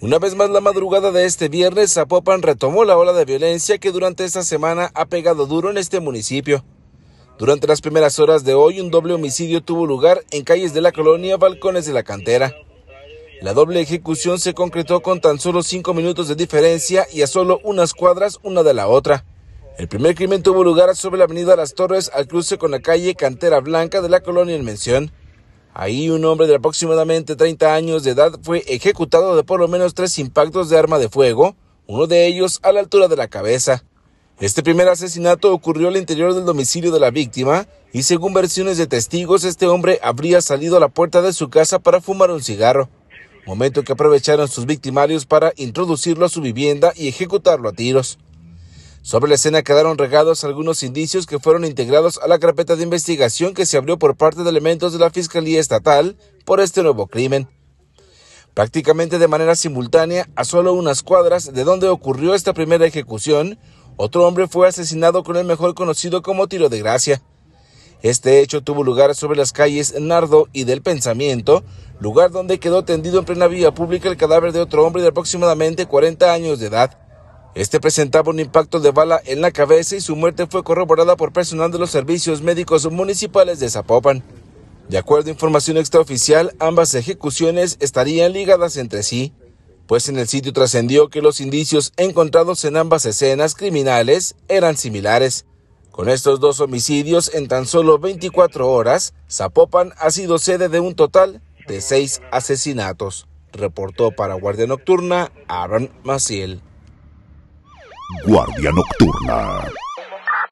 Una vez más la madrugada de este viernes, Zapopan retomó la ola de violencia que durante esta semana ha pegado duro en este municipio. Durante las primeras horas de hoy, un doble homicidio tuvo lugar en calles de la colonia Balcones de la Cantera. La doble ejecución se concretó con tan solo cinco minutos de diferencia y a solo unas cuadras una de la otra. El primer crimen tuvo lugar sobre la avenida Las Torres al cruce con la calle Cantera Blanca de la colonia en mención. Ahí un hombre de aproximadamente 30 años de edad fue ejecutado de por lo menos tres impactos de arma de fuego, uno de ellos a la altura de la cabeza. Este primer asesinato ocurrió al interior del domicilio de la víctima y según versiones de testigos este hombre habría salido a la puerta de su casa para fumar un cigarro, momento que aprovecharon sus victimarios para introducirlo a su vivienda y ejecutarlo a tiros. Sobre la escena quedaron regados algunos indicios que fueron integrados a la carpeta de investigación que se abrió por parte de elementos de la Fiscalía Estatal por este nuevo crimen. Prácticamente de manera simultánea, a solo unas cuadras de donde ocurrió esta primera ejecución, otro hombre fue asesinado con el mejor conocido como tiro de gracia. Este hecho tuvo lugar sobre las calles Nardo y del Pensamiento, lugar donde quedó tendido en plena vía pública el cadáver de otro hombre de aproximadamente 40 años de edad. Este presentaba un impacto de bala en la cabeza y su muerte fue corroborada por personal de los servicios médicos municipales de Zapopan. De acuerdo a información extraoficial, ambas ejecuciones estarían ligadas entre sí, pues en el sitio trascendió que los indicios encontrados en ambas escenas criminales eran similares. Con estos dos homicidios en tan solo 24 horas, Zapopan ha sido sede de un total de seis asesinatos, reportó para Guardia Nocturna Aaron Maciel. Guardia Nocturna.